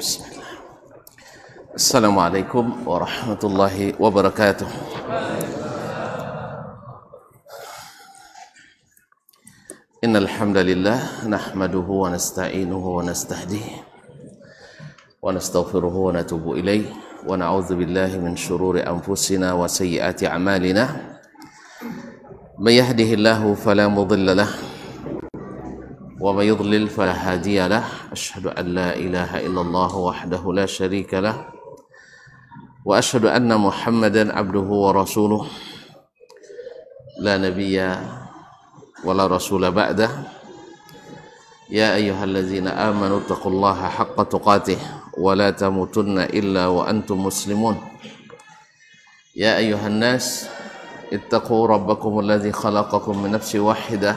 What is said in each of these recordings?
بسم الله السلام عليكم ورحمة الله وبركاته إن الحمد لله نحمده ونستعينه ونستهديه ونستغفره ونتوب إليه ونعوذ بالله من شرور أنفسنا وسيئات أعمالنا من يهده الله فلا مضل له ومن يضلل فلا هادي له أشهد أن لا إله إلا الله وحده لا شريك له وأشهد أن محمدا عبده ورسوله لا نبي ولا رسول بعده يا أيها الذين آمنوا اتقوا الله حق تقاته ولا تموتن إلا وأنتم مسلمون يا أيها الناس اتقوا ربكم الذي خلقكم من نفس واحده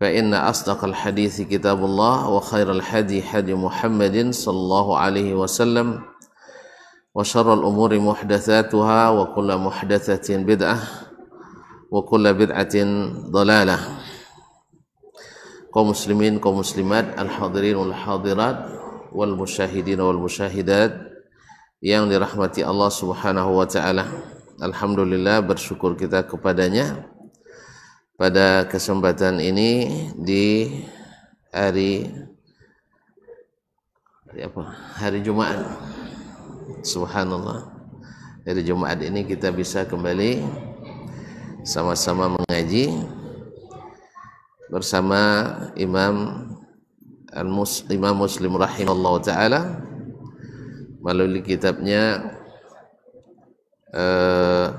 فإن أصدق الحديث كتاب الله وخير الحدي حدي محمد صلى الله عليه وسلم وشر الأمور محدثاتها وكل محدثة بدعة وكل بدعة ضلالة قوم مسلمين قوم مسلمات الحاضرين والحاضرات والمشاهدين والمشاهدات yang dirahmati Allah Subhanahu wa taala. Alhamdulillah bersyukur kita kepadanya. pada kesempatan ini di hari hari apa? Hari Jumat. Subhanallah. Hari Jumat ini kita bisa kembali sama-sama mengaji bersama Imam Al-Mus Imam Muslim rahimallahu taala melalui kitabnya uh,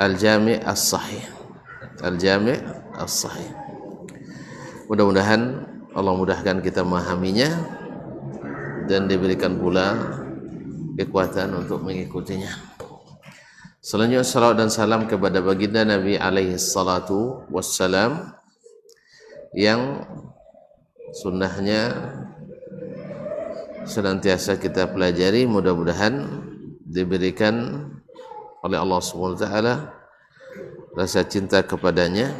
Al-Jami' As-Sahih. al-jami' as-sahih mudah-mudahan Allah mudahkan kita memahaminya dan diberikan pula kekuatan untuk mengikutinya selanjutnya salam dan salam kepada baginda Nabi alaihi salatu wassalam yang sunnahnya senantiasa kita pelajari mudah-mudahan diberikan oleh Allah Subhanahu wa taala rasa cinta kepadanya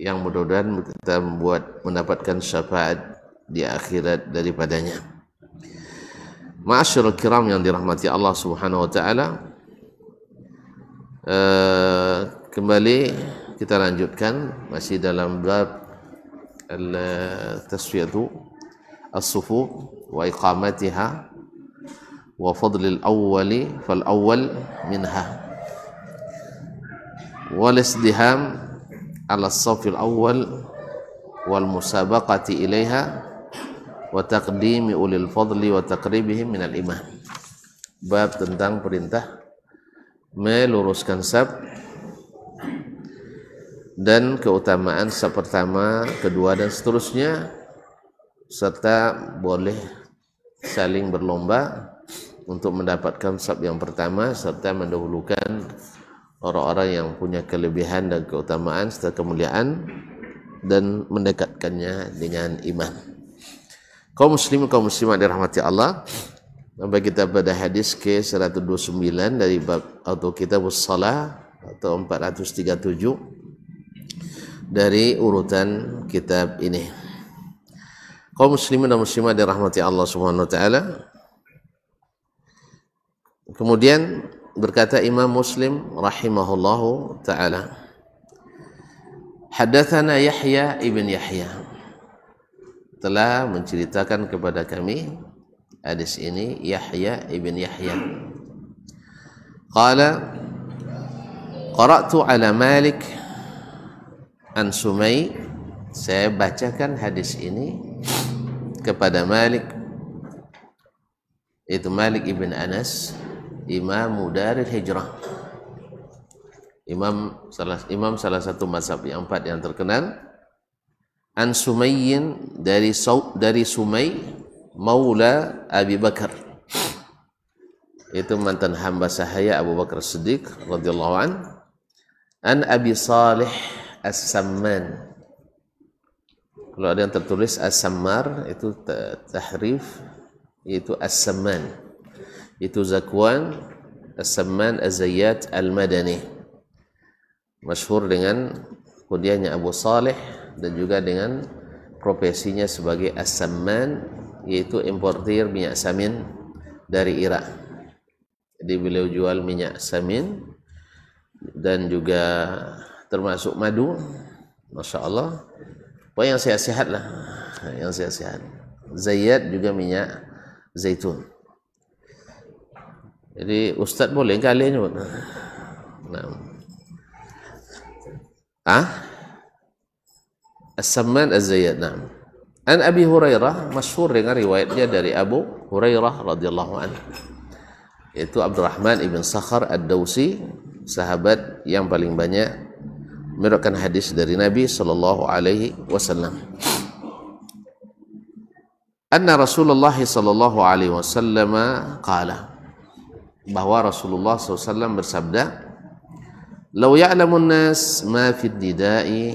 yang mudah-mudahan kita membuat mendapatkan syafaat di akhirat daripadanya. Ma'asyiral kiram yang dirahmati Allah Subhanahu wa taala. Eh, kembali kita lanjutkan masih dalam bab al-tasfiyatu as-sufu wa iqamatiha wa fadl al-awwali fal-awwal minha wal isdiham ala safil awal wal musabaqati ilaiha wa taqdimi ulil fadli wa taqribihim minal imam bab tentang perintah meluruskan sab dan keutamaan sab pertama, kedua dan seterusnya serta boleh saling berlomba untuk mendapatkan sab yang pertama serta mendahulukan orang-orang yang punya kelebihan dan keutamaan serta kemuliaan dan mendekatkannya dengan iman. Kau muslim kaum muslimat dirahmati Allah. Sampai kita pada hadis ke 129 dari bab atau kitab salah atau 437 dari urutan kitab ini. Kau Muslim dan muslimat dirahmati Allah swt. Kemudian berkata Imam Muslim rahimahullahu taala Hadatsana Yahya ibn Yahya telah menceritakan kepada kami hadis ini Yahya ibn Yahya qala qara'tu ala Malik an Sumai saya bacakan hadis ini kepada Malik itu Malik ibn Anas imam mudarir hijrah imam salah imam salah satu mazhab yang empat yang terkenal an sumayyin dari sau dari sumay maula abi bakar itu mantan hamba sahaya Abu Bakar Siddiq radhiyallahu an an Abi Salih As-Samman kalau ada yang tertulis As-Sammar itu tahrif yaitu As-Samman itu zakwan as-samman az-zayyat al-madani masyhur dengan kunyahnya Abu Salih dan juga dengan profesinya sebagai as-samman yaitu importir minyak samin dari Irak jadi beliau jual minyak samin dan juga termasuk madu Masya Allah Pokoknya yang sehat-sehat lah Yang sehat-sehat Zayat juga minyak zaitun jadi ustaz boleh gali je. Nah. Ha? As-Samman Az-Zayyad. Naam. An Abi Hurairah masyhur dengan riwayatnya dari Abu Hurairah radhiyallahu anhu. Yaitu Abdurrahman ibn Sakhar Ad-Dausi, sahabat yang paling banyak meriwayatkan hadis dari Nabi sallallahu alaihi wasallam. Anna Rasulullah sallallahu alaihi wasallam qala bahwa Rasulullah SAW bersabda Lau ya'lamun nas ma fid didai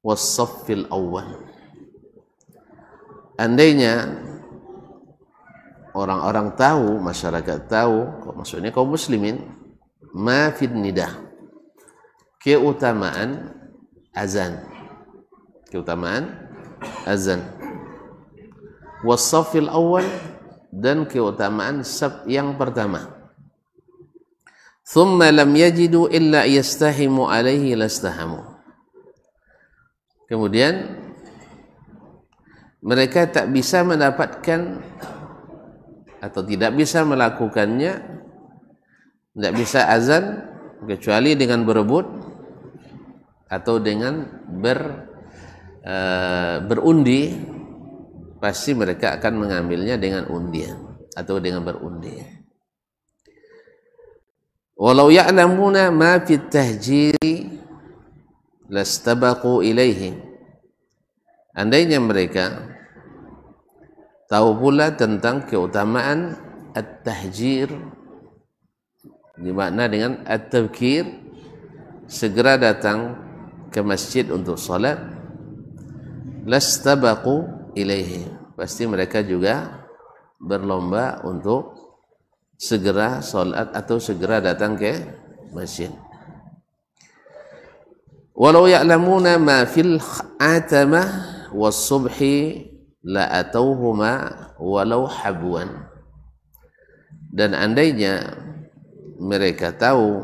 was-saffil awwal Andainya orang-orang tahu, masyarakat tahu, maksudnya kaum muslimin ma fid nidah keutamaan azan keutamaan azan was-saffil awwal dan keutamaan sab yang pertama. ثم لم يجدوا إلا يستهموا عليه لاستهموا. Kemudian mereka tak bisa mendapatkan atau tidak bisa melakukannya, tidak bisa azan kecuali dengan berebut atau dengan ber, uh, berundi pasti mereka akan mengambilnya dengan undian atau dengan berundi. Walau ya'lamuna ma fi tahjiri lastabaqu ilaihi. Andainya mereka tahu pula tentang keutamaan at-tahjir di makna dengan at-tabkir segera datang ke masjid untuk salat lastabaqu ilaihi pasti mereka juga berlomba untuk segera salat atau segera datang ke masjid walau ya'lamuna ma fil atamah was subhi la atauhuma walau habwan dan andainya mereka tahu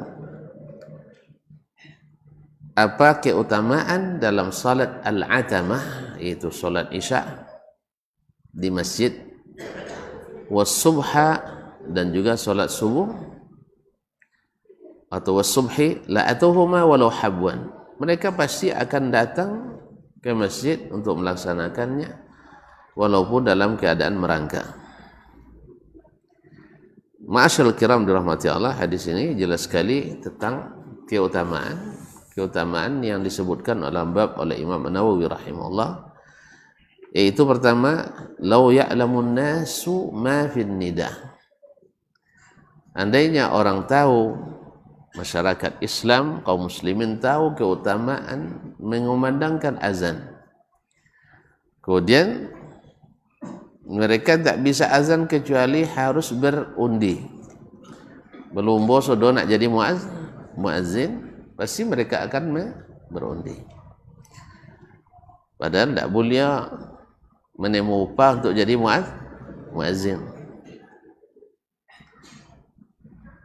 apa keutamaan dalam salat al-atamah yaitu solat isya di masjid was dan juga solat subuh atau was la atuhuma walau habwan mereka pasti akan datang ke masjid untuk melaksanakannya walaupun dalam keadaan merangka Ma'asyal kiram dirahmati Allah hadis ini jelas sekali tentang keutamaan keutamaan yang disebutkan dalam bab oleh Imam Nawawi rahimahullah yaitu eh, pertama lau ya'lamun nasu ma fil nida andainya orang tahu masyarakat Islam kaum muslimin tahu keutamaan mengumandangkan azan kemudian mereka tak bisa azan kecuali harus berundi belum bosan do nak jadi muaz muazin pasti mereka akan berundi padahal tak boleh menemu upah untuk jadi muaz muazin.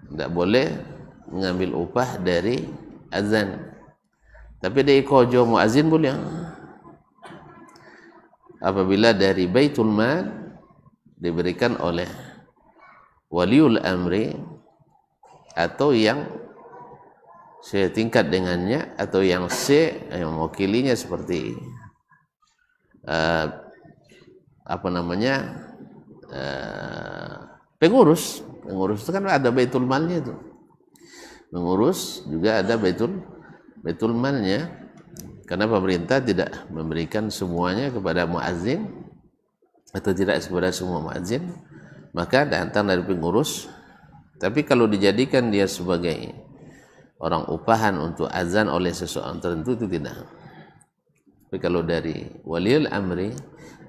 tidak boleh mengambil upah dari azan. Tapi dari kojo muazin boleh. Apabila dari baitul mal diberikan oleh waliul amri atau yang saya tingkat dengannya atau yang se yang eh, mewakilinya seperti uh, apa namanya eh, pengurus pengurus itu kan ada baitul malnya itu mengurus juga ada baitul baitul malnya karena pemerintah tidak memberikan semuanya kepada muazin atau tidak kepada semua muazin maka datang dari pengurus tapi kalau dijadikan dia sebagai orang upahan untuk azan oleh seseorang tertentu itu tidak tapi kalau dari waliul amri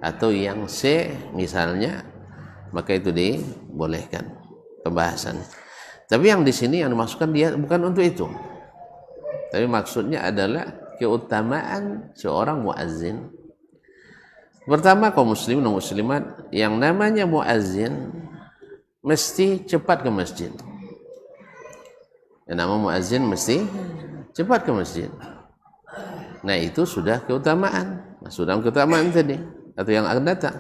atau yang C misalnya maka itu dibolehkan pembahasan. Tapi yang di sini yang dimasukkan dia bukan untuk itu. Tapi maksudnya adalah keutamaan seorang muazzin. Pertama kaum muslimin dan muslimat yang namanya muazzin mesti cepat ke masjid. Yang nama muazzin mesti cepat ke masjid. Nah itu sudah keutamaan. sudah keutamaan tadi. atau yang akan datang.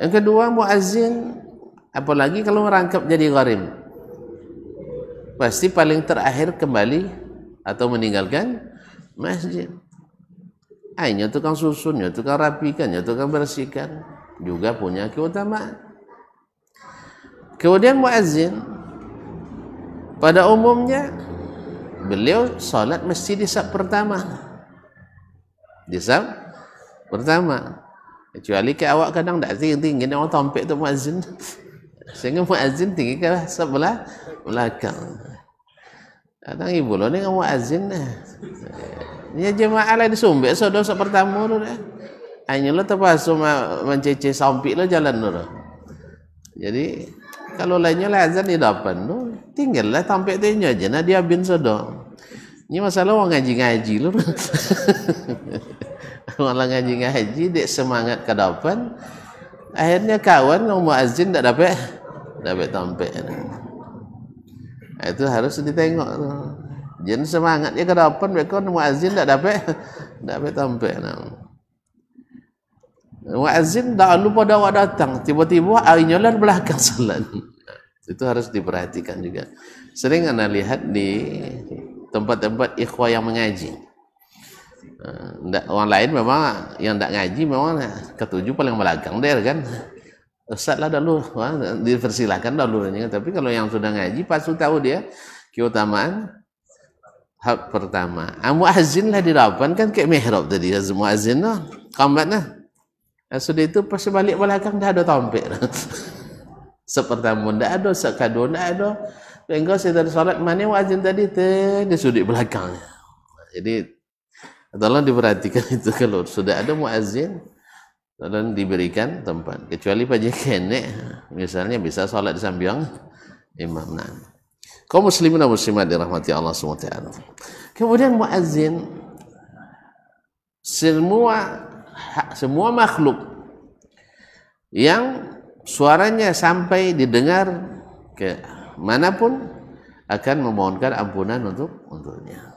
Yang kedua muazin apalagi kalau merangkap jadi gharim. Pasti paling terakhir kembali atau meninggalkan masjid. Ainya tukang susunnya, tukang rapikan, tukang bersihkan juga punya keutamaan. Kemudian muazin pada umumnya beliau salat mesti di saat pertama. Di saat pertama kecuali ke awak kadang tak zing-zing kena orang tampik tu muazzin sehingga muazzin tinggi ke sebelah belakang kadang ibu lo ni dengan muazzin lah ni jemaah lah disumbik so dosa pertama tu dah hanya lo terpaksa ma- mencece sampik lo jalan dulu jadi kalau lainnya lah azan di depan tu tinggal lah tampik tu ni aja nah dia bin sedo Ini masalah orang ngaji-ngaji lo malah ngaji ngaji dek semangat ke depan akhirnya kawan yang azin tak dapat dapat tampak itu harus ditengok jen semangat dia ke depan mereka azin tak dapat dapat tampak azin dah lupa dah awak datang tiba-tiba airnya lah belakang salat itu harus diperhatikan juga sering anda lihat di tempat-tempat ikhwa yang mengaji Uh, orang lain memang yang tak ngaji memang ketujuh paling belakang der kan. Ustaz lah dulu, ha? Eh, dipersilahkan dulu. Tapi kalau yang sudah ngaji, pasti tahu dia keutamaan hak pertama. Amu ah, azin lah di depan kan kayak mihrab tadi. azin ya, lah. Kambat lah. Eh, sudah itu pas balik belakang dah ada tompik. Sepertama dah ada, sekadu dah ada. Tengok saya salat mana wajin tadi. Dia sudut belakang. Jadi Tolong diperhatikan itu kalau sudah ada muazin tolong diberikan tempat kecuali pada kene misalnya bisa salat di samping imam nah. Kau muslimin dan muslimat dirahmati Allah SWT Kemudian muazin semua semua makhluk yang suaranya sampai didengar ke manapun akan memohonkan ampunan untuk untuknya.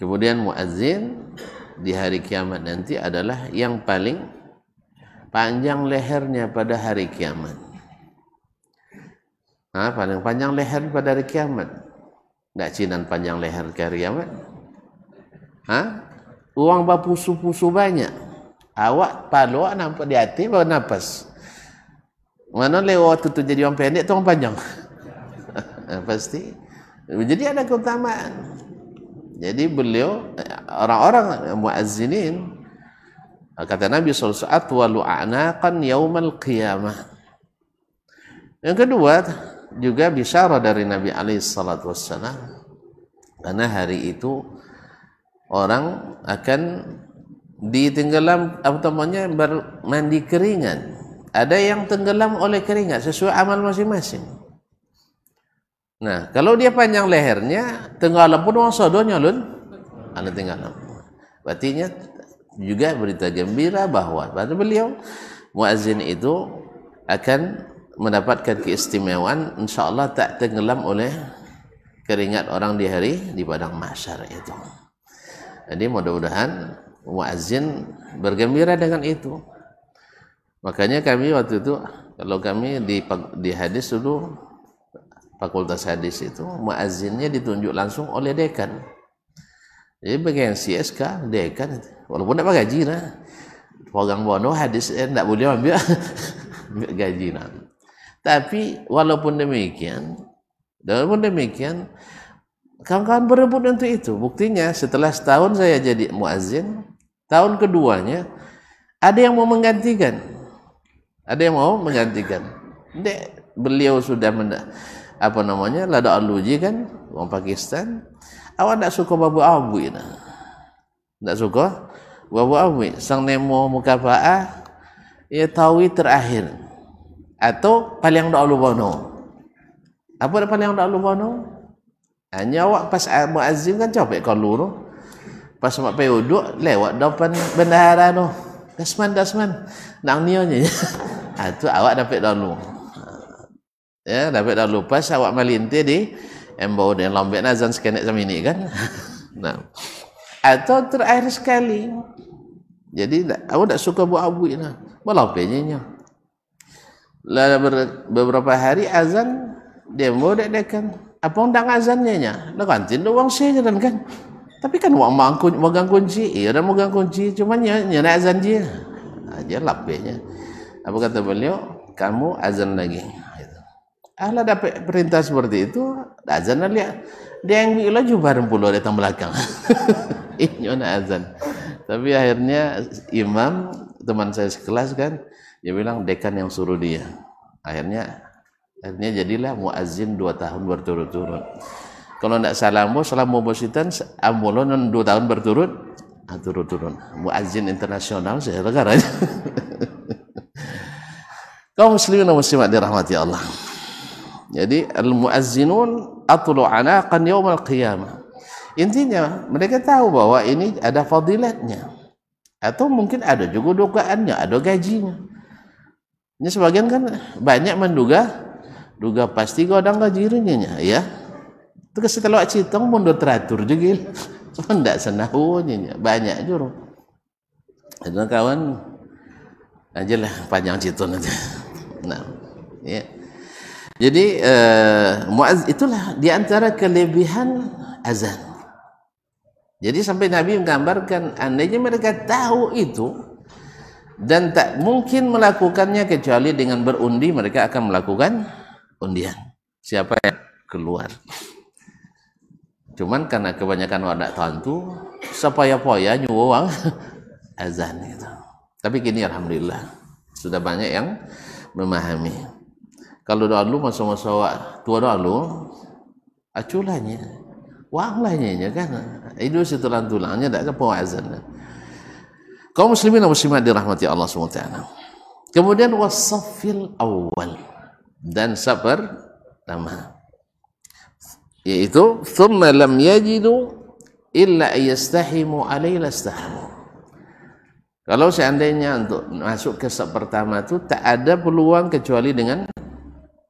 Kemudian muazzin di hari kiamat nanti adalah yang paling panjang lehernya pada hari kiamat. Ha, paling panjang leher pada hari kiamat. Tak cinan panjang leher ke hari kiamat. Ha? Uang berpusu-pusu banyak. Awak palu awak nampak di hati nafas Mana lewat tu, tu jadi orang pendek tu orang panjang. Ha, pasti. Jadi ada keutamaan. Jadi beliau orang-orang muazzinin kata Nabi sallallahu alaihi wasallam wa qiyamah. Yang kedua juga bisara dari Nabi alaihi salatu wasallam karena hari itu orang akan ditenggelam apa namanya bermandi keringan. Ada yang tenggelam oleh keringat sesuai amal masing-masing. Nah, kalau dia panjang lehernya, tenggelam pun orang sodonya lun. Anda tenggelam. Berarti juga berita gembira bahawa pada beliau muazin itu akan mendapatkan keistimewaan insyaallah tak tenggelam oleh keringat orang di hari di padang mahsyar itu. Jadi mudah-mudahan muazin bergembira dengan itu. Makanya kami waktu itu kalau kami di di hadis dulu fakultas hadis itu muazzinnya ditunjuk langsung oleh dekan jadi bagian CSK dekan walaupun tak pakai gaji nah orang bono hadis eh, tak boleh ambil ambil gaji nah tapi walaupun demikian walaupun demikian kawan-kawan berebut untuk itu buktinya setelah setahun saya jadi muazzin tahun keduanya ada yang mau menggantikan ada yang mau menggantikan Dek, beliau sudah mendapat apa namanya lada aluji kan orang Pakistan awak tak suka babu abui nah tak suka babu abui sang nemo mukafaah ya tawi terakhir atau paling dak lubono apa dak paling dak lubono hanya awak pas muazzin kan capek kan lu pas mak pe duduk lewat depan bendahara tu dasman dasman nang nianya ha, ah tu awak dapat dak ya dapat dah lupa sawak malinte di embau dan lambek nazan lah, sekenek sama ini kan nah atau terakhir sekali jadi aku tak suka buat abu ini malah penyanyi lah, lah beberapa hari azan dia mau dek kan? apa undang azannya nya lah, lo kan tindu uang sih kan kan tapi kan uang mangku megang kunci iya dan megang kunci cuma nya nya nak azan ah, dia aja lapenya apa kata beliau kamu azan lagi Ahal dapat perintah seperti itu, azan lah lihat. Dia yang bila jubah rempul datang belakang. Inyona azan. Tapi akhirnya imam, teman saya sekelas kan, dia bilang dekan yang suruh dia. Akhirnya akhirnya jadilah muazin dua tahun berturut-turut. Kalau tidak salam mu bositan, amulon dua tahun berturut, ah, turut-turut. Muazin internasional saya negaranya. Kau muslimin dan muslimat dirahmati Allah. Allah. Jadi al muazzinun atlu anaqan yaum al qiyamah. Intinya mereka tahu bahwa ini ada fadilatnya atau mungkin ada juga dugaannya, ada gajinya. Ini sebagian kan banyak menduga duga pasti godang gaji rinya ya. Itu kasih telok citong mundur teratur juga. Cuma ndak senahunya banyak juru. Ada kawan ajalah panjang cerita nanti. Nah. Ya. Yeah. Jadi uh, muaz itulah di antara kelebihan azan. Jadi sampai Nabi menggambarkan andainya mereka tahu itu dan tak mungkin melakukannya kecuali dengan berundi mereka akan melakukan undian. Siapa yang keluar? Cuman karena kebanyakan warna tentu supaya poya nyuwang azan itu. Tapi kini alhamdulillah sudah banyak yang memahami kalau dah lu masa-masa wak tua dah lu aculahnya lah wak lainnya kan itu setelan tulangnya tak apa azan Kau muslimin dan muslimat dirahmati Allah SWT kemudian wasafil awal dan sabar lama yaitu thumma lam yajidu illa ayastahimu alai lastahimu kalau seandainya untuk masuk ke sub pertama itu tak ada peluang kecuali dengan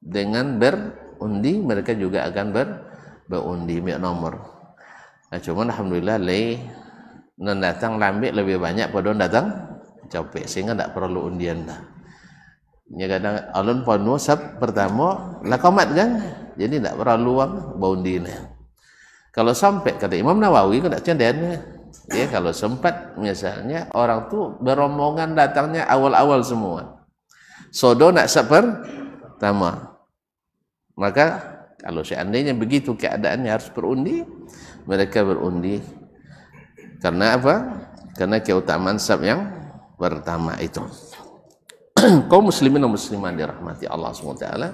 dengan berundi mereka juga akan ber berundi mik nomor nah, cuma alhamdulillah lei nan datang lambik lebih banyak pada datang capek sehingga tak perlu undian dah Ya kadang alun panu sab pertama lakomat kan jadi tak perlu luang berundi ni kalau sampai kata Imam Nawawi kan tak cendana ya kalau sempat misalnya orang tu berombongan datangnya awal-awal semua sodo nak sab pertama maka kalau seandainya begitu keadaannya harus berundi mereka berundi karena apa karena keutamaan sab yang pertama itu Kau muslimin dan muslimat dirahmati Allah Subhanahu taala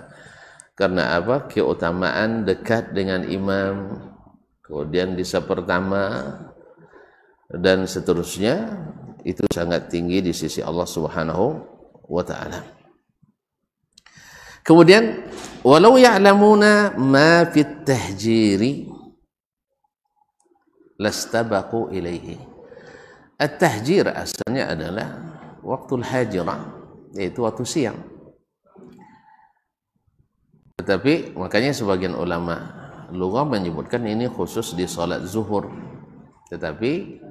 karena apa keutamaan dekat dengan imam kemudian di sab pertama dan seterusnya itu sangat tinggi di sisi Allah Subhanahu wa taala Kemudian walau ya'lamuna ma fit tahjiri lastabaqu ilaihi. At-tahjir asalnya adalah waktu al-hajira yaitu waktu siang. Tetapi makanya sebagian ulama lugah menyebutkan ini khusus di salat zuhur. Tetapi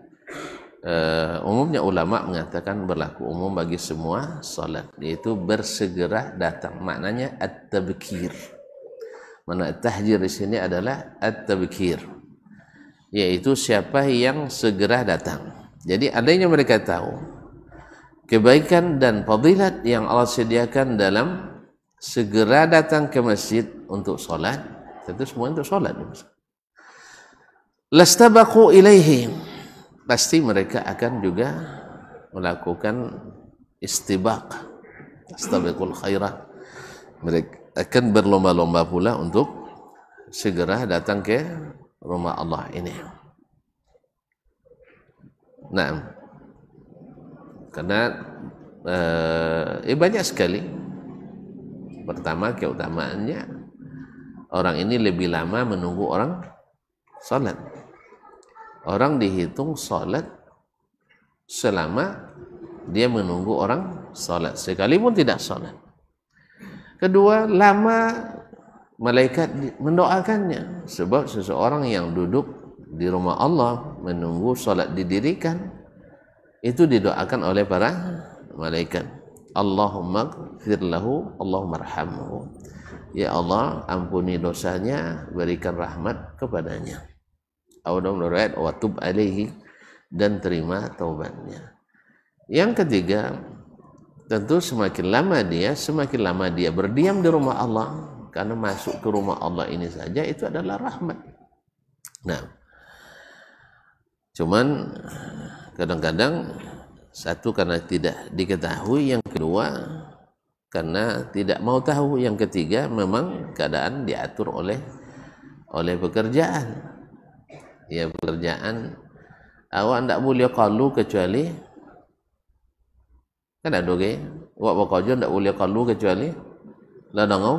uh, umumnya ulama mengatakan berlaku umum bagi semua salat yaitu bersegera datang maknanya at-tabkir mana tahjir di sini adalah at-tabkir yaitu siapa yang segera datang jadi adanya mereka tahu kebaikan dan fadilat yang Allah sediakan dalam segera datang ke masjid untuk solat tentu semua untuk solat lastabaku ilaihim pasti mereka akan juga melakukan istibak istabiqul khairah mereka akan berlomba-lomba pula untuk segera datang ke rumah Allah ini nah karena eh, eh, banyak sekali pertama keutamaannya orang ini lebih lama menunggu orang salat orang dihitung solat selama dia menunggu orang solat sekalipun tidak solat kedua lama malaikat mendoakannya sebab seseorang yang duduk di rumah Allah menunggu solat didirikan itu didoakan oleh para malaikat Allahumma gfir lahu Allahumma rahamahu Ya Allah ampuni dosanya berikan rahmat kepadanya atau dalam watub alaihi dan terima taubatnya. Yang ketiga, tentu semakin lama dia, semakin lama dia berdiam di rumah Allah, karena masuk ke rumah Allah ini saja itu adalah rahmat. Nah, cuman kadang-kadang satu karena tidak diketahui, yang kedua karena tidak mau tahu, yang ketiga memang keadaan diatur oleh oleh pekerjaan ya pekerjaan awak ndak boleh kalu kecuali kan ada okay? awak bekerja ndak boleh kalu kecuali lah lah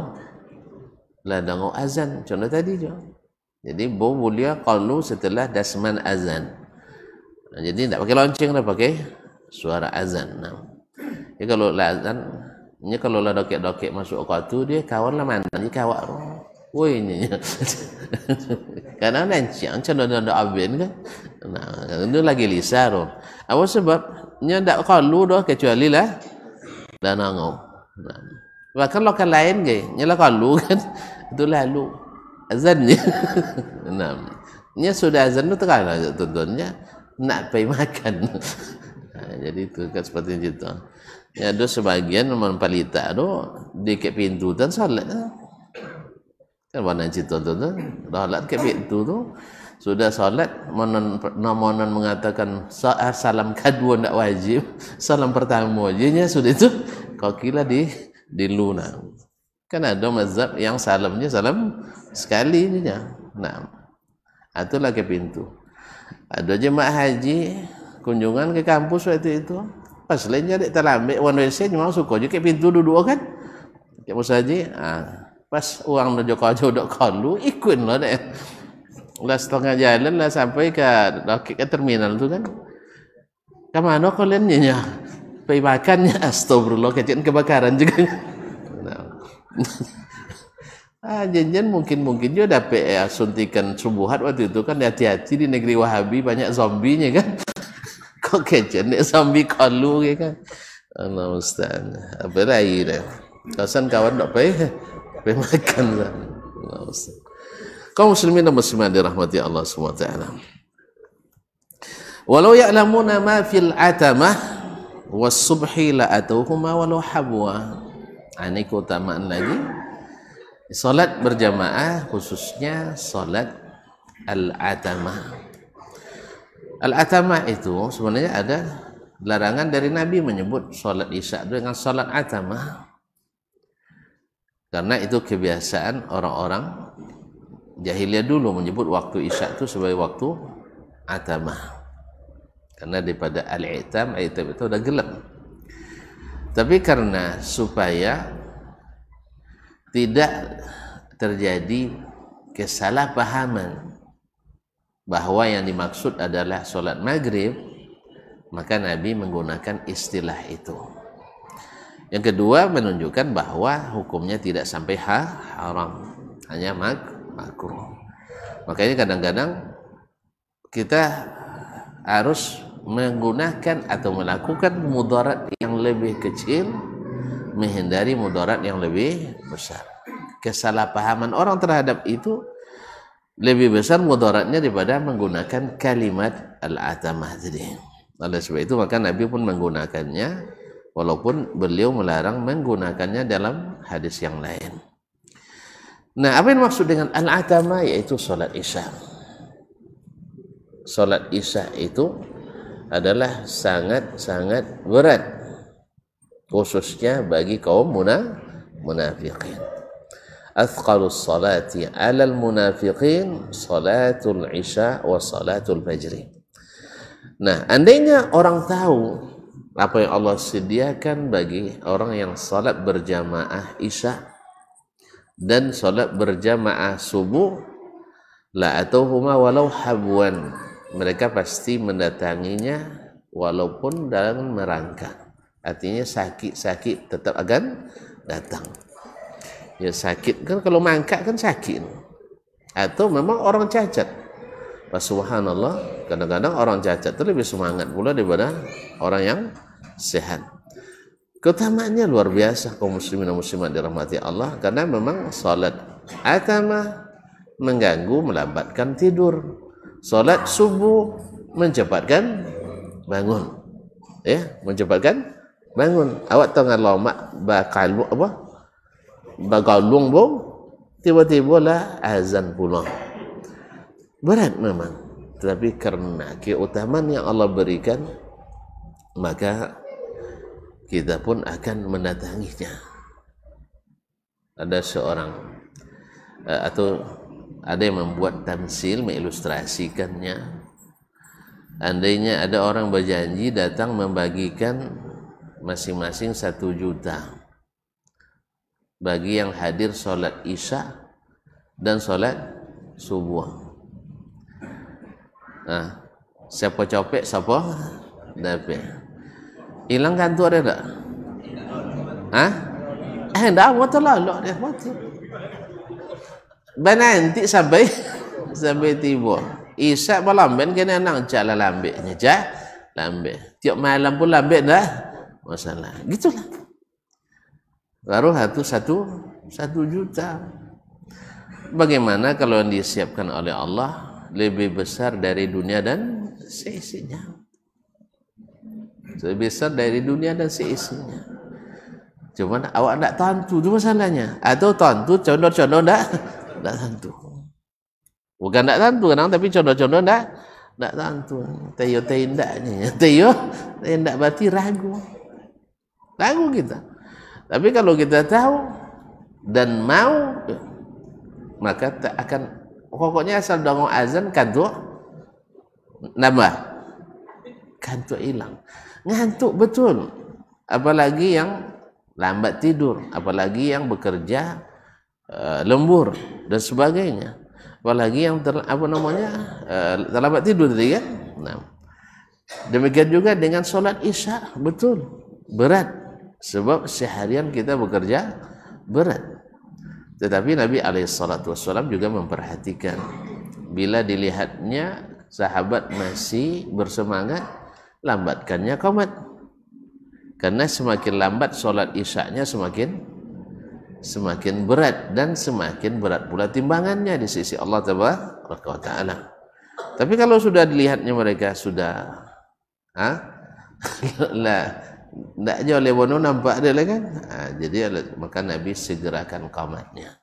ladangau azan contoh tadi je jadi boh boleh kalu setelah dasman azan jadi ndak pakai lonceng ndak pakai suara azan nah. Ya kalau lah azan, ni kalau lah doket-doket masuk waktu dia kawan lah mana? Dia kawan. Woi ni. Kadang lancang macam dah ada oven ke. Nah, itu lagi lisar. Apa sebab? Nya tak kalu dah kecuali lah. Dah nangau. Nah. Bahkan lokal lain ke. Nya lah kalu kan. Itu lalu. Azan ni. nah. Nya sudah azan tu terkadang lah, tuan-tuannya. Nak pergi makan. nah, jadi itu kan seperti itu. Ya, ada sebagian memang palita tu. Dekat pintu tu salat. Eh? Lah. Kan cerita haji tuan-tuan tu. Dalam kebit tu tu. Sudah solat. Namunan mengatakan ah, salam kedua tak wajib. Salam pertama wajibnya sudah itu. Kau kira di di luna. Kan ada mazhab yang salamnya salam sekali ni nya, Nah. Ah, Itulah ke pintu. Ada jemaah haji kunjungan ke kampus waktu itu. Pas lain jadi terlambat. Wan Wesen cuma suka je ke pintu duduk kan. Ke pos haji. Ah pas orang nak jaga jodoh kalu ikut lah dia lah setengah jalan lah sampai ke loket ke terminal tu kan ke mana kalian nyanyi pergi makannya astagfirullah kecil kebakaran juga Ah, jenjen mungkin mungkin juga dapat ya, suntikan subuhat waktu itu kan hati-hati di negeri Wahabi banyak zombinya kan. Kok kecen dek zombie kalu ya kan. Allah berakhir. Kawan kawan dok baik. Boleh Kau muslimin dan muslimat dirahmati Allah SWT. Walau ya'lamuna ma fil atamah was subhi la atuhuma walau habwa. Ha, ini keutamaan lagi. Salat berjamaah khususnya salat al-atamah. Al-atamah itu sebenarnya ada larangan dari Nabi menyebut salat Isya dengan salat atamah karena itu kebiasaan orang-orang jahiliyah dulu menyebut waktu isya itu sebagai waktu atamah karena daripada al-itam itam itu sudah gelap tapi karena supaya tidak terjadi kesalahpahaman bahawa yang dimaksud adalah solat maghrib maka Nabi menggunakan istilah itu Yang kedua menunjukkan bahwa hukumnya tidak sampai ha, haram, hanya mak makruh. Makanya kadang-kadang kita harus menggunakan atau melakukan mudarat yang lebih kecil menghindari mudarat yang lebih besar. Kesalahpahaman orang terhadap itu lebih besar mudaratnya daripada menggunakan kalimat al-atamah tadi. Oleh sebab itu maka Nabi pun menggunakannya walaupun beliau melarang menggunakannya dalam hadis yang lain. Nah, apa yang maksud dengan al-atama yaitu salat Isya. Salat Isya itu adalah sangat-sangat berat khususnya bagi kaum muna, munafikin. Athqalu salati 'ala munafiqin salatul Isya wa salatul Fajr. Nah, andainya orang tahu apa yang Allah sediakan bagi orang yang salat berjamaah isya dan salat berjamaah subuh la atuhuma walau habwan mereka pasti mendatanginya walaupun dalam merangka artinya sakit-sakit tetap akan datang ya sakit kan kalau mangkat kan sakit atau memang orang cacat Subhanallah, kadang-kadang orang cacat itu lebih semangat pula daripada orang yang sehat. Keutamaannya luar biasa kaum muslimin dan muslimat dirahmati Allah karena memang salat atama mengganggu melambatkan tidur. Salat subuh mencepatkan bangun. Ya, mencepatkan bangun. Awak tengah lama bakal apa? Bakal lumbung tiba-tiba lah azan pula. Berat memang. Tetapi kerana keutamaan yang Allah berikan maka kita pun akan mendatanginya. Ada seorang eh, atau ada yang membuat tamsil mengilustrasikannya. Andainya ada orang berjanji datang membagikan masing-masing satu juta bagi yang hadir sholat isya dan sholat subuh. Nah, siapa copet, siapa dapet. Hilangkan tu ada tak? Ha? Eh, dah buat lah. Lok dia buat tu. Eh, nanti sampai sampai tiba. Isak pun lambin kena anak cak lah lambin. Nyejak lambin. Tiap malam pun lambin dah. Masalah. Gitulah. Baru satu satu satu juta. Bagaimana kalau yang disiapkan oleh Allah lebih besar dari dunia dan sisinya? Se lebih besar dari dunia dan seisinya cuma awak nak tentu ah, tu masalahnya atau tentu condong-condong dah tak tentu bukan tak tentu kan tapi condong-condong dah tak tentu tayo tindaknya tayo tidak berarti ragu ragu kita tapi kalau kita tahu dan mau maka tak akan pokoknya asal dongo azan kantuk nama kantuk hilang ngantuk betul apalagi yang lambat tidur apalagi yang bekerja eh, lembur dan sebagainya apalagi yang ter, apa namanya eh, terlambat tidur tadi kan nah. demikian juga dengan solat isya betul berat sebab seharian kita bekerja berat tetapi Nabi SAW juga memperhatikan bila dilihatnya sahabat masih bersemangat lambatkannya komat karena semakin lambat solat isyaknya semakin semakin berat dan semakin berat pula timbangannya di sisi Allah Taala. Tapi kalau sudah dilihatnya mereka sudah, ah, ha? lah, tidak jauh lewono nampak dia kan? Nah, ha, jadi maka Nabi segerakan komatnya.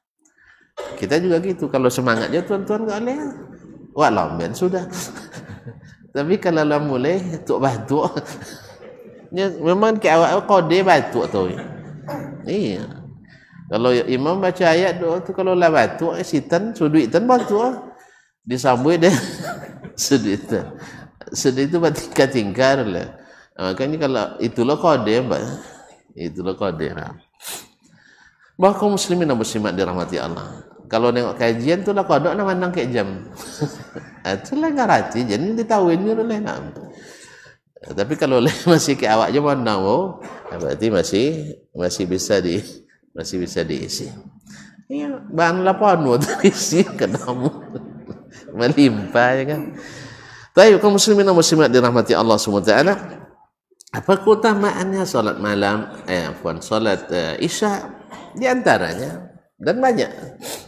Kita juga gitu kalau semangatnya tuan-tuan kalian, wah lomben sudah. Tapi kalau lah mulai tok batuk. memang ke kau dia batuk tu. Iya. Kalau imam baca ayat tu, tu kalau lah batuk eh, sitan sudut tan batuk ah. Disambut dia sudut tu. Sudut tu batikat tingkar lah. Ah, makanya kalau itulah kau dia. Itulah qadi lah. Bahkan muslimin dan muslimat dirahmati Allah kalau nengok kajian tu lah kodok nak lah mandang kek jam ah, tu lah gak rati jadi dia tahu ini boleh ah, tapi kalau leh masih ke awak je mandang oh, ah, berarti masih masih bisa di masih bisa diisi ya, bahan lapan waktu isi ke namu melimpah ya kan Tapi kalau muslimin dan muslimat dirahmati Allah SWT apa keutamaannya solat malam eh puan solat uh, isya di antaranya dan banyak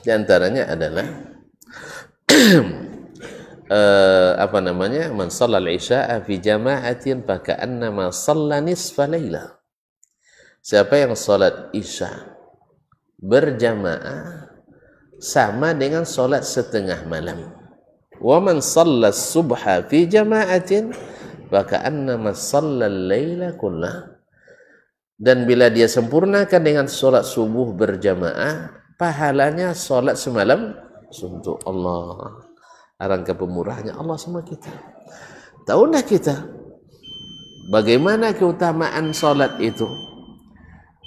di antaranya adalah uh, apa namanya man shalla isya'a fi jama'atin fa ka'annama shalla nisfa laila siapa yang salat isya berjamaah sama dengan salat setengah malam wa man shalla subha fi jama'atin fa ka'annama shalla laila kullaha dan bila dia sempurnakan dengan solat subuh berjamaah pahalanya solat semalam untuk Allah arangkah pemurahnya Allah semua kita Tahu tahulah kita bagaimana keutamaan solat itu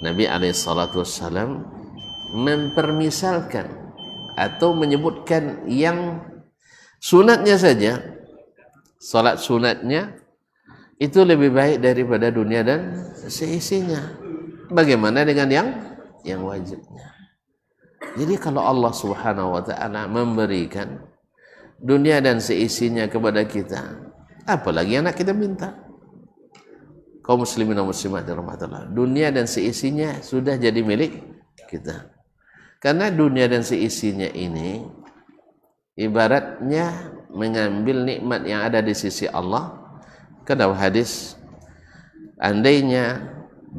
Nabi SAW mempermisalkan atau menyebutkan yang sunatnya saja solat sunatnya itu lebih baik daripada dunia dan seisinya bagaimana dengan yang yang wajibnya jadi kalau Allah subhanahu wa ta'ala memberikan dunia dan seisinya kepada kita apalagi anak kita minta Kau muslimin dan muslimat di rahmatullah dunia dan seisinya sudah jadi milik kita karena dunia dan seisinya ini ibaratnya mengambil nikmat yang ada di sisi Allah kan dalam hadis andainya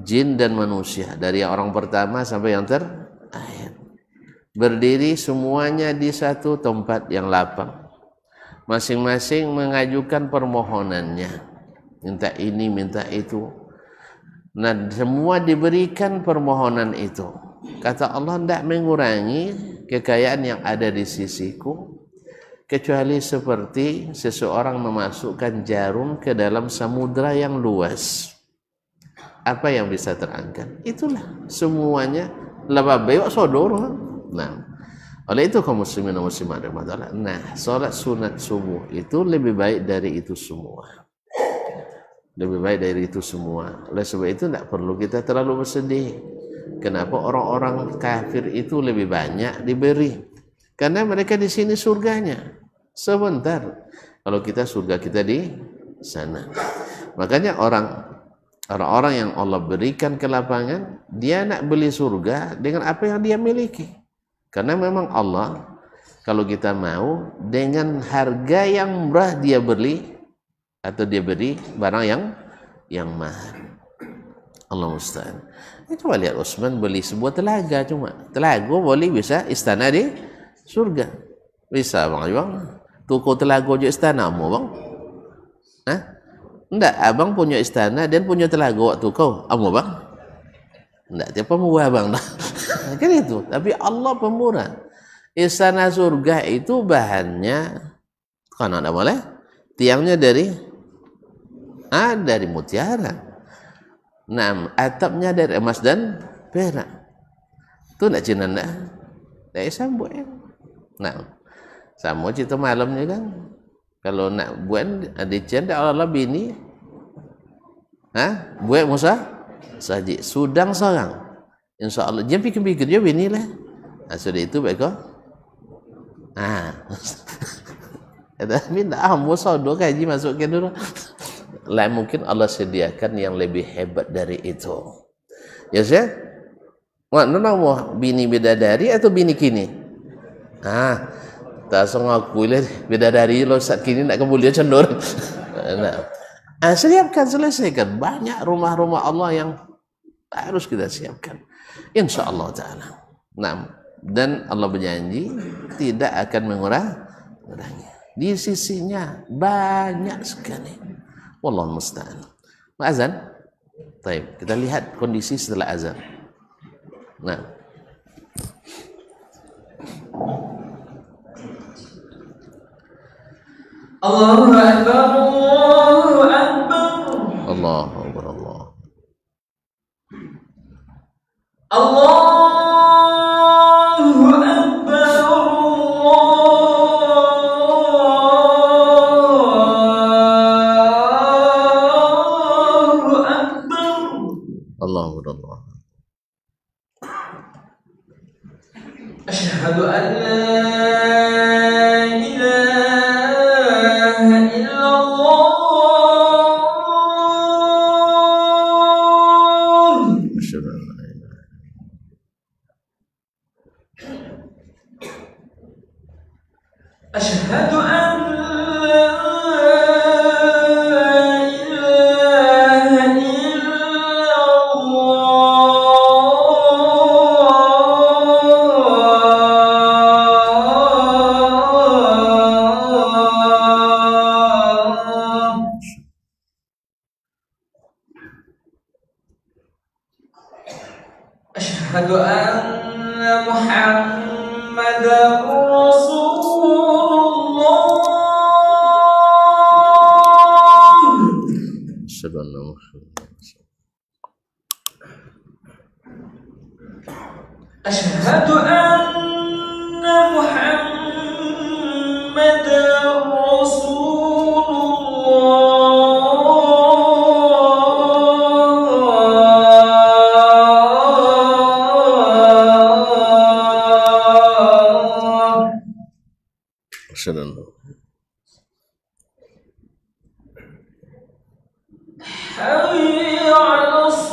jin dan manusia dari orang pertama sampai yang terakhir berdiri semuanya di satu tempat yang lapang masing-masing mengajukan permohonannya minta ini minta itu nah semua diberikan permohonan itu kata Allah tidak mengurangi kekayaan yang ada di sisiku kecuali seperti seseorang memasukkan jarum ke dalam samudra yang luas apa yang bisa terangkat itulah semuanya laba bewak sodor nah oleh itu kaum muslimin dan muslimat rahimahullah nah solat sunat subuh itu lebih baik dari itu semua lebih baik dari itu semua oleh sebab itu tidak perlu kita terlalu bersedih kenapa orang-orang kafir itu lebih banyak diberi karena mereka di sini surganya Sebentar. Kalau kita surga kita di sana. Makanya orang orang-orang yang Allah berikan ke lapangan, dia nak beli surga dengan apa yang dia miliki. Karena memang Allah kalau kita mau dengan harga yang murah dia beli atau dia beri barang yang yang mahal. Allah musta'an. Eh, coba lihat Utsman beli sebuah telaga cuma. Telaga boleh bisa istana di surga. Bisa Bang Iwan. tukar telaga je istana mu bang ha ndak abang punya istana dan punya telaga waktu kau amu ah, bang ndak siapa mu abang dah kan itu tapi Allah pemurah istana surga itu bahannya kan ada boleh tiangnya dari ah dari mutiara nam atapnya dari emas dan perak itu nak cina ndak dari sambo ya nah sama cerita malam je kan. Kalau nak buat ada cian dia Allah bini. Ha? Buat Musa? Sahaja. Sudang seorang. InsyaAllah. Jangan fikir-fikir dia bini lah. Ha, so itu baik kau. Ha. Kata Amin tak ah, Musa dua kaji masukkan dulu. Lain mungkin Allah sediakan yang lebih hebat dari itu. Ya yes, saya? Mak, nak bini bidadari atau bini kini? Ha tak aku, ngaku beda dari lo saat kini nak kembali macam nur nah. nah, siapkan selesaikan banyak rumah-rumah Allah yang harus kita siapkan insyaAllah ta'ala nah, dan Allah berjanji tidak akan mengurangi di sisinya banyak sekali Wallah musta'an azan Taib. kita lihat kondisi setelah azan nah الله أكبر সেজন্য حي على الصلاة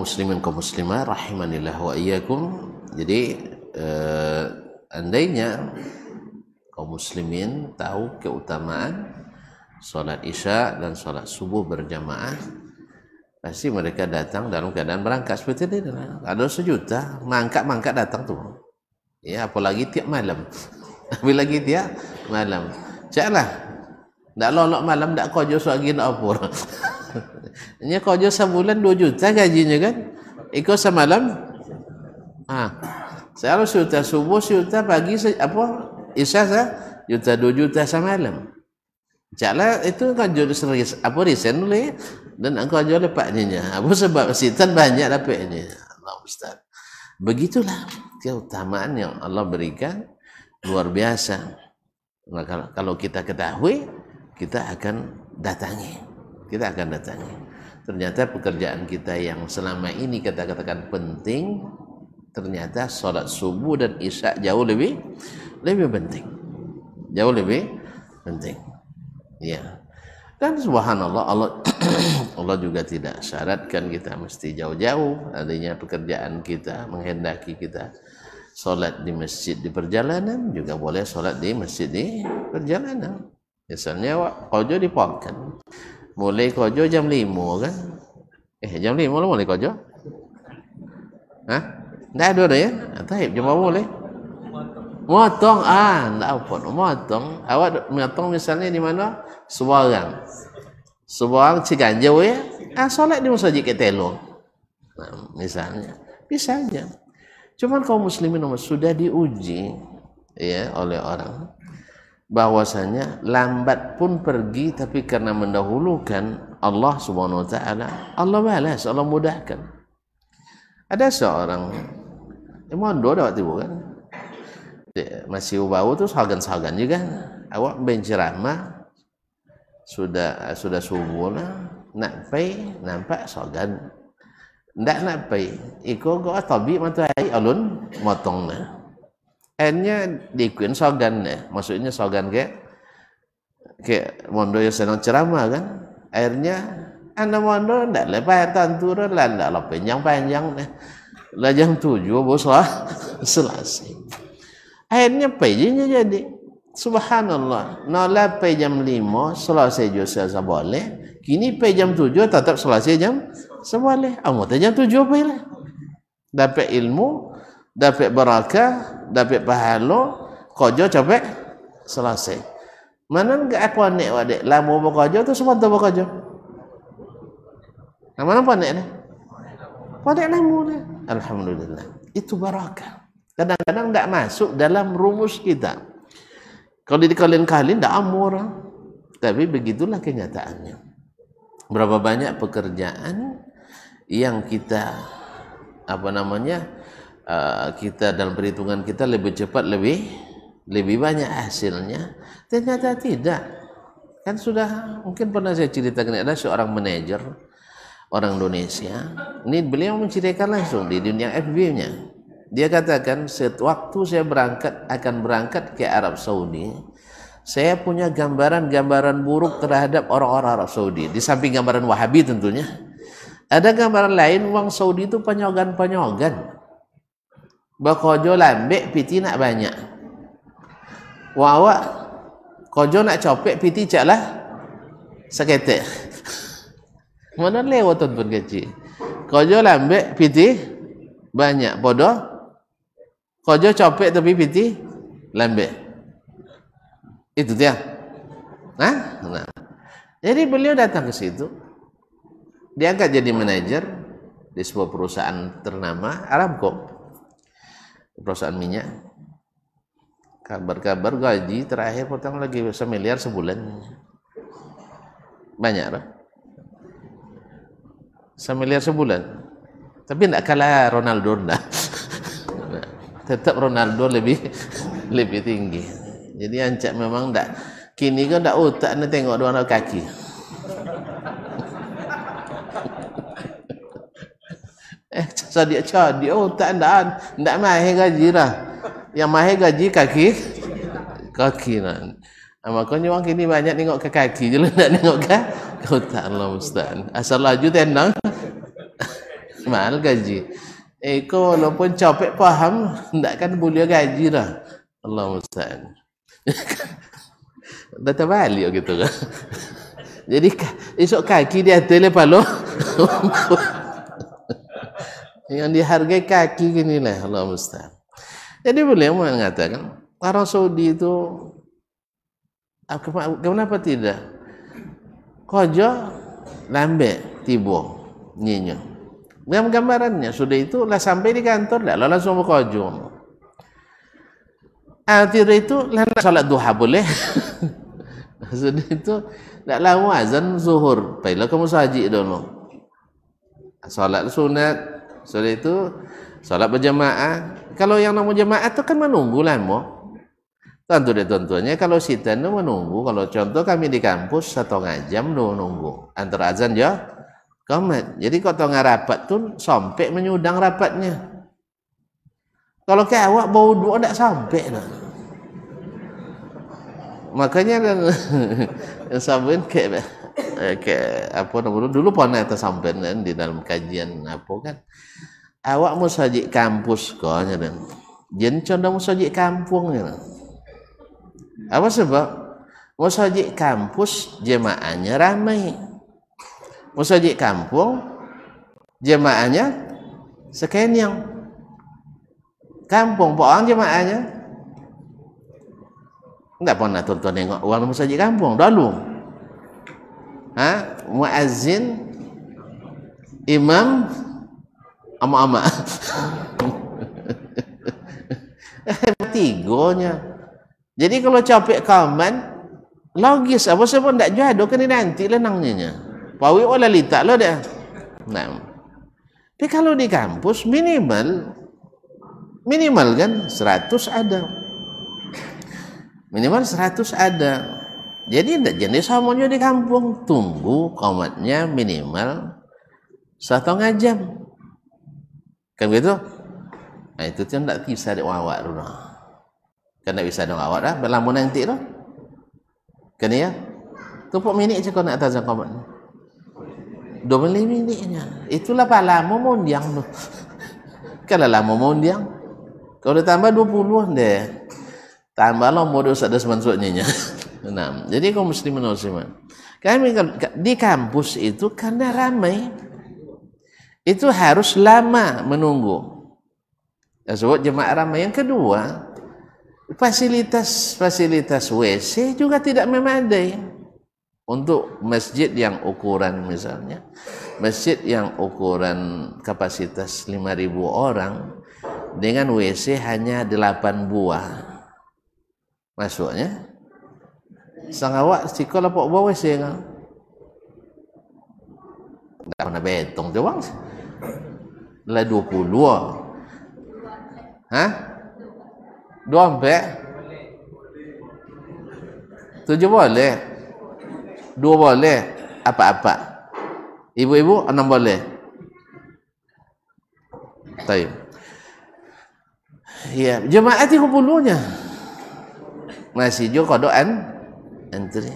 muslimin kaum muslimah rahimanillah wa iyyakum. Jadi eh, andainya kaum muslimin tahu keutamaan salat Isya dan salat Subuh berjamaah pasti mereka datang dalam keadaan berangkat seperti ini ada sejuta mangkat-mangkat datang tu. ya apalagi tiap malam tapi lagi tiap malam cek lah tidak lolok malam tidak kojo soal gina apura Ini kerja sebulan dua juta gajinya kan. Ikut semalam. Ha. Selalu juta subuh, juta pagi, se apa? Isya sah. Juta dua juta semalam. Jalan itu kan jurus riset. Apa riset ni, ya? Dan engkau jual ni nya, Apa sebab sitan banyak dapatnya. Allah Ustaz. Begitulah keutamaan yang Allah berikan luar biasa. kalau kita ketahui, kita akan datangi. Kita akan datangi. Ternyata pekerjaan kita yang selama ini kita katakan penting, ternyata sholat subuh dan isya jauh lebih lebih penting. Jauh lebih penting. Ya. Dan subhanallah Allah Allah juga tidak syaratkan kita mesti jauh-jauh. Adanya pekerjaan kita menghendaki kita sholat di masjid di perjalanan juga boleh sholat di masjid di perjalanan. Misalnya kojo di Polkan Boleh kerja jam 5 kan? Eh, jam 5 lah boleh kerja. Ha? Dah ada dah ya? Ah, taib, jumpa boleh. Motong. Ah, tak apa. Motong. Awak motong misalnya di mana? Seorang. Seorang ciganjau ya? Ah, solat di masjid ke telur. Nah, misalnya. Bisa aja. Cuma kaum muslimin sudah diuji ya oleh orang bahwasanya lambat pun pergi tapi karena mendahulukan Allah Subhanahu wa taala Allah balas Allah mudahkan ada seorang yang mondo dah waktu kan masih bau tu sagan-sagan juga awak benjerama sudah sudah subuh lah nak pay nampak sagan ndak nak pay iko go ah, tabi matu ai alun motong lah Ennya dikuin sogan ya. Maksudnya sogan ke ke mondo yang senang ceramah kan. Airnya anda mondo ndak lepas tan turun lah ndak lepas panjang panjang nih. Lajang tujuh bos lah selasi. Airnya pejinya jadi. Subhanallah. Nolak pejam jam lima selasi juga saya boleh. Kini pejam jam tujuh tetap selasi jam sebalik. Amu ah, jam tujuh pejam. Lah. Dapat ilmu, dapat beraka, dapat pahala, kerja capek selesai. Mana enggak aku anak wadik, lama bekerja tu semua tu bekerja. Nah, mana apa anak ni? Padahal lama ni. Alhamdulillah. Itu beraka. Kadang-kadang tak masuk dalam rumus kita. Kalau di dikalin-kalin, tak amur. Tapi begitulah kenyataannya. Berapa banyak pekerjaan yang kita apa namanya, Eh, kita dalam perhitungan kita lebih cepat lebih lebih banyak hasilnya ternyata tidak kan sudah mungkin pernah saya ceritakan ada seorang manajer orang Indonesia ini beliau menceritakan langsung di dunia FB-nya dia katakan waktu saya berangkat akan berangkat ke Arab Saudi saya punya gambaran-gambaran buruk terhadap orang-orang Arab Saudi di samping gambaran Wahabi tentunya ada gambaran lain uang Saudi itu penyogan-penyogan berkojo lambek lah, piti nak banyak wah kojo nak copek piti cak lah seketik mana lewat tuan-tuan kecil kojo lambek lah piti banyak bodoh kojo copek tapi piti lambek itu dia nah, nah. jadi beliau datang ke situ diangkat jadi manajer di sebuah perusahaan ternama Aramco perusahaan minyak kabar-kabar gaji terakhir potong lagi semiliar sebulan banyak lah semiliar sebulan tapi tidak kalah Ronaldo dah tetap Ronaldo lebih lebih tinggi jadi ancak memang tidak kini kan tidak utak ni tengok dua orang kaki Eh, sasa dia cah, dia oh, tak ada, tak ah, mahir gaji lah. Yang mahir gaji kaki, kaki lah. Nah, makanya orang kini banyak nengok ke kaki je lah, nengok tengok ke kotak oh, Allah Ustaz. Asal laju tenang, mahal gaji. Eh, kau walaupun copek paham tak kan boleh gaji lah. Allah Ustaz. Dah terbalik gitu kan. Jadi, esok kaki dia atas yang dihargai kaki gini lah Allah Ustaz. Jadi boleh beliau mengatakan orang Saudi itu ah, kenapa tidak kojo lambe tibo nyinyo. Dalam gambarannya sudah itu lah sampai di kantor lah lalu semua kojo. Akhirnya itu lah salat duha boleh. Maksudnya itu tak lama azan zuhur. Baiklah kamu sahaja dulu. Salat sunat Setelah itu solat berjemaah. Kalau yang nama jemaah tu kan menunggu lah mo. Tentu dia tentunya kalau si tu menunggu. Kalau contoh kami di kampus satu jam tu menunggu antara azan ya. Komet. Jadi kau tahu rapat tu sampai menyudang rapatnya. Kalau ke awak bau dua tak sampai lah. Makanya kan sabun kayak ke apa nama dulu dulu pun ada sampai kan di dalam kajian apa kan awak mau sajik kampus kau ya dan jen canda mau sajik kampung kan apa sebab mau sajik kampus jemaahnya ramai mau sajik kampung jemaahnya sekian yang kampung pokoknya jemaahnya tidak pernah tonton nengok orang mau kampung dah lu ha? muazzin imam ama-ama tiganya jadi kalau capek kaman logis apa sebab pun tak jual dok ni nanti lenangnya lah pawi oleh litak lo lah dia nah tapi kalau di kampus minimal minimal kan 100 ada minimal 100 ada jadi tidak jenis sama juga di kampung. Tunggu komatnya minimal satu jam. Kan begitu? Nah, itu tu tidak bisa di awak rumah. Kan tidak bisa di awak dah. Berlambung nanti tu. Kan ya? Tumpuk minit je kau nak tazam komat ni. Dua puluh minitnya. Itulah pak lama mundiang tu. Kan lah Kalau lama mundiang. Kalau ditambah dua puluh deh. Tambahlah modus ada semangsuknya. Hahaha. Nah, jadi kaum muslimin muslimat. Kami kan di kampus itu karena ramai itu harus lama menunggu. Ya, sebut jemaah ramai yang kedua fasilitas fasilitas WC juga tidak memadai untuk masjid yang ukuran misalnya masjid yang ukuran kapasitas 5000 orang dengan WC hanya 8 buah masuknya sang awak siko lapok bau saya ka dah mana betong je wang la 22 ha Dua ampe Tujuh boleh Dua boleh apa-apa ibu-ibu enam boleh tayo ya jemaah itu pulunya masih juga doan entry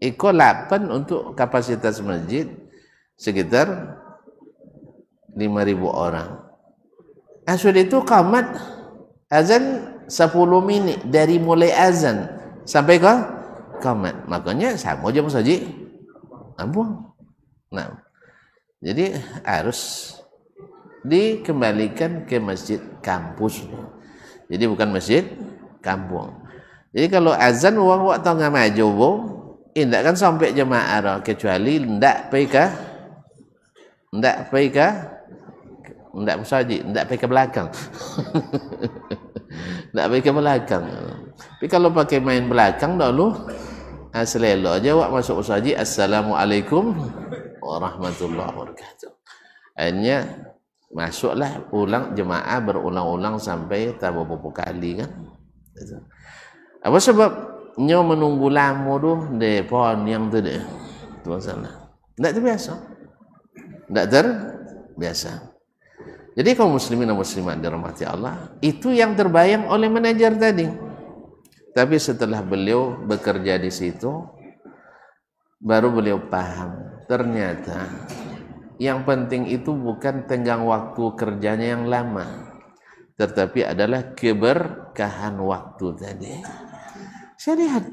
ikut 8 untuk kapasitas masjid sekitar 5000 orang asal itu kamat azan 10 minit dari mulai azan sampai ke kamat makanya sama je masjid ampun nah jadi harus dikembalikan ke masjid kampus jadi bukan masjid kampung jadi kalau azan orang wak eh, tangga maju pun indak kan sampai jemaah ro, kecuali ndak peka, ke ndak pergi ke ndak masjid, ndak pergi belakang. ndak peka belakang. Tapi kalau pakai main belakang dulu asal ha, elok aja buat masuk masjid. Assalamualaikum warahmatullahi wabarakatuh. Hanya masuklah ulang jemaah berulang-ulang sampai tak beberapa kali kan. Apa sebab nyo menunggu lama tu di pohon yang tu de. Tu sana. Lah. Ndak terbiasa. Ndak biasa. Jadi kaum muslimin dan muslimat dirahmati Allah, itu yang terbayang oleh manajer tadi. Tapi setelah beliau bekerja di situ, baru beliau paham. Ternyata yang penting itu bukan tenggang waktu kerjanya yang lama, tetapi adalah keberkahan waktu tadi. Saya lihat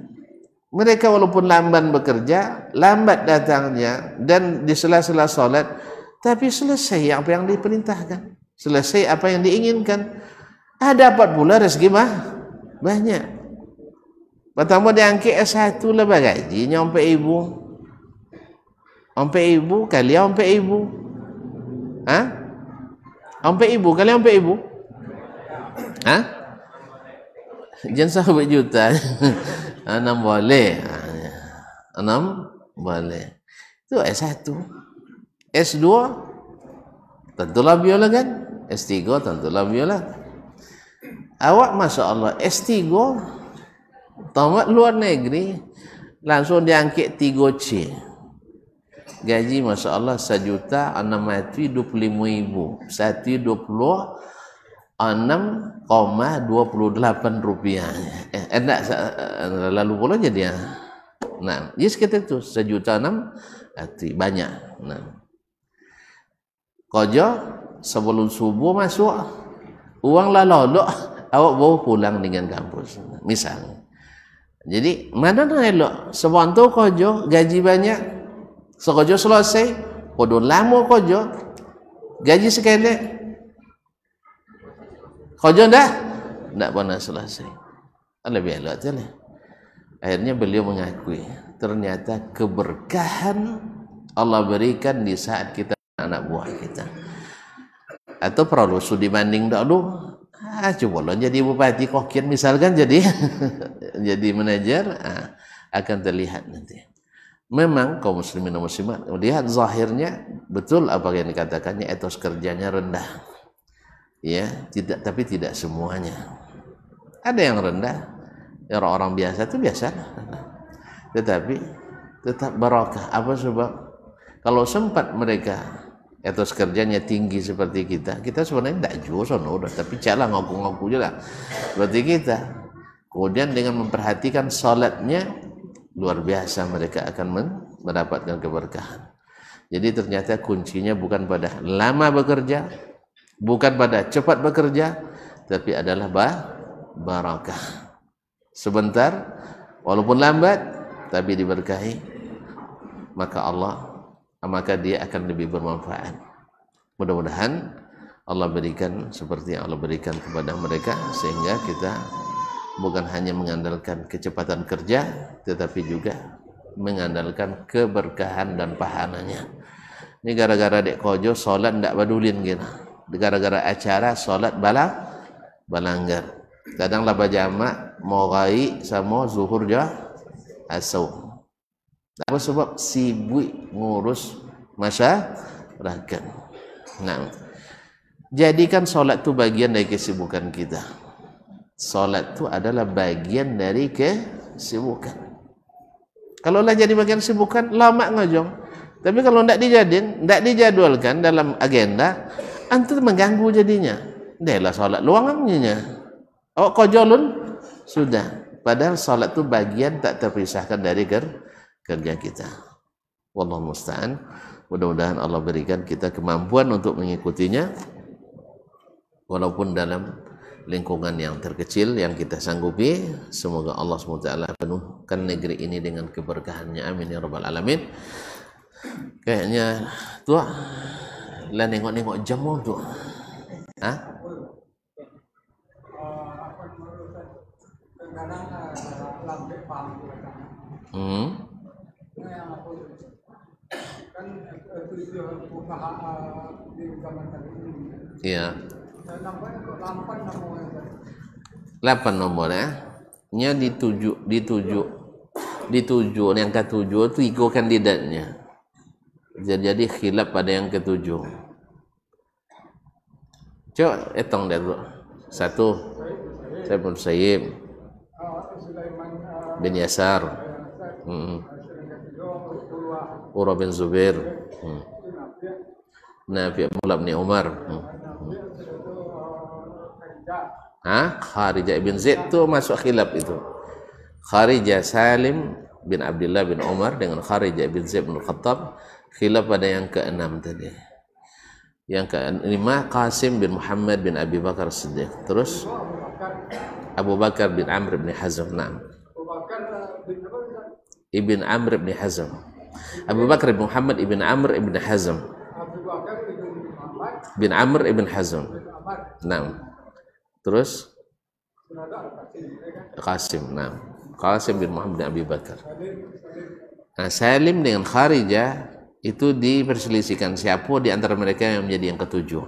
mereka walaupun lamban bekerja lambat datangnya dan di sela-sela solat tapi selesai apa yang diperintahkan selesai apa yang diinginkan ah dapat pula rezeki mah banyak pertama dia angkat S1 lah bagaji nyampe ibu ompe ibu kali ompe ibu ha ompe ibu kali ompe ibu ha Jangan sampai juta enam boleh enam boleh itu S1 S2 tentulah biola kan S3 tentulah biola awak masya Allah S3 tamat luar negeri langsung diangkat tiga c gaji masya Allah sejuta enam ratus dua puluh lima ribu satu dua puluh 6,28 rupiah. Eh, eh enak eh, lalu pula jadi ya. Nah, ya sekitar itu sejuta enam, arti eh, banyak. Nah, kojo sebelum subuh masuk uang lah lalu awak bawa pulang dengan kampus misal jadi mana nak elok sebab tu kojo gaji banyak sekojo selesai kodoh lama kojo gaji sekali Khojon dah? Tak pernah selesai. Lebih elok tu lah. Akhirnya beliau mengakui. Ternyata keberkahan Allah berikan di saat kita anak buah kita. Atau perlu sudi manding dulu. Ah, coba lo lah jadi bupati kokin misalkan jadi jadi manajer ah, akan terlihat nanti. Memang kaum muslimin dan muslimat lihat zahirnya betul apa yang dikatakannya etos kerjanya rendah. ya tidak tapi tidak semuanya ada yang rendah ya, orang orang biasa itu biasa tetapi tetap barokah apa sebab kalau sempat mereka etos kerjanya tinggi seperti kita kita sebenarnya tidak jual udah tapi cara ngaku-ngaku juga seperti kita kemudian dengan memperhatikan sholatnya luar biasa mereka akan mendapatkan keberkahan jadi ternyata kuncinya bukan pada lama bekerja bukan pada cepat bekerja tapi adalah bah barakah sebentar walaupun lambat tapi diberkahi maka Allah maka dia akan lebih bermanfaat mudah-mudahan Allah berikan seperti yang Allah berikan kepada mereka sehingga kita bukan hanya mengandalkan kecepatan kerja tetapi juga mengandalkan keberkahan dan pahalanya ini gara-gara dek kojo solat tidak pedulin gitu gara-gara acara solat balang balanggar kadang laba jamak morai sama zuhur ja asau apa sebab sibuk ngurus masa rakan nah jadikan solat tu bagian dari kesibukan kita solat tu adalah bagian dari kesibukan kalau lah jadi bagian kesibukan lama ngajong tapi kalau tidak dijadin, tidak dijadwalkan dalam agenda, Antu mengganggu jadinya. Dia lah solat luangnya. Awak oh, kajolun? Sudah. Padahal solat tu bagian tak terpisahkan dari ker kerja kita. Wallah musta'an. Mudah-mudahan Allah berikan kita kemampuan untuk mengikutinya. Walaupun dalam lingkungan yang terkecil yang kita sanggupi. Semoga Allah SWT penuhkan negeri ini dengan keberkahannya. Amin ya robbal alamin. Kayaknya tuah lah tengok-tengok jam tu. Ha? Hmm. Ya. Lapan nombor ya. Nya dituju dituju dituju yang ketujuh tu ikutkan didatnya jadi khilaf pada yang ketujuh. Cok, etong dia tu. Satu. Saya pun Sayyid. Bin Yasar. Hmm. Ura bin Zubair. Hmm. Nabi Mulab bin Umar. Hmm. Ha? Kharijah bin Zaid tu masuk khilaf itu. Kharijah Salim bin Abdullah bin Umar dengan Kharijah bin Zaid bin Khattab khilaf pada yang keenam tadi yang kelima Qasim bin Muhammad bin Abi Bakar Siddiq terus Abu Bakar bin Amr bin Hazm nah. Ibn Amr bin Hazm Abu Bakar bin Muhammad ibn Amr bin Hazm bin Amr ibn Hazm nah. terus Qasim nah. Qasim bin Muhammad bin Abi Bakar nah, Salim dengan Kharijah itu diperselisihkan siapa di antara mereka yang menjadi yang ketujuh.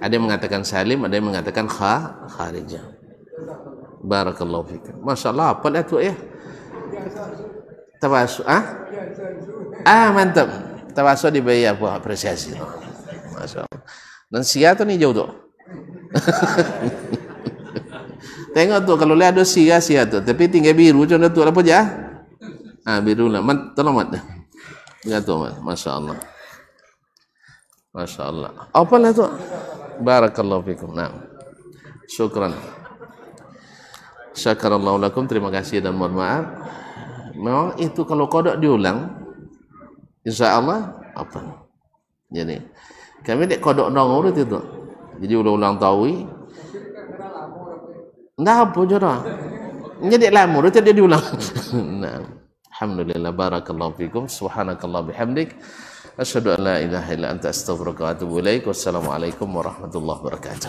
Ada yang mengatakan Salim, ada yang mengatakan Kha Kharijah. Barakallahu fikum. Masyaallah, apa lah tu ya? Tawasu, ah? Ah, mantap. Tawasu diberi apa apresiasi tu. Masyaallah. Dan sia tu ni jauh tu. Tengok tu kalau le ada sia sia tu, tapi tinggal biru macam tu apa je ah? ah biru lah. Mantap, tolong mantap. Ya tu, masya Allah. Masya Allah. Apa lah tu? Barakallahu fikum. Nah, syukran. Syakarallahu lakum. Terima kasih dan mohon maaf. Memang itu kalau kodok diulang, insya Allah, apa? Jadi, kami dek kodok dong urut itu. Jadi ulang-ulang tawi. Tidak apa, jodoh. Jadi lama, dia diulang. nah. Alhamdulillah barakallahu fikum subhanakallah bihamdik asyhadu an la ilaha illa anta astaghfiruka wa atubu ilaik wassalamualaikum warahmatullahi wabarakatuh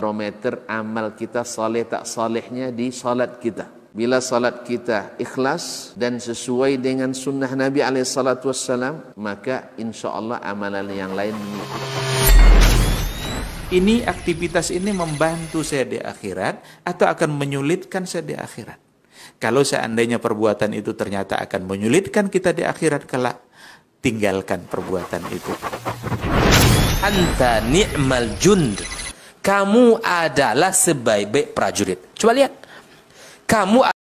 barometer amal kita saleh tak salehnya di salat kita bila salat kita ikhlas dan sesuai dengan sunnah Nabi alaihi salatu wassalam maka insyaallah amalan yang lain mengikuti ini aktivitas ini membantu saya di akhirat atau akan menyulitkan saya di akhirat. Kalau seandainya perbuatan itu ternyata akan menyulitkan kita di akhirat kelak, tinggalkan perbuatan itu. Anta ni'mal jund. Kamu adalah sebaik-baik prajurit. Coba lihat. Kamu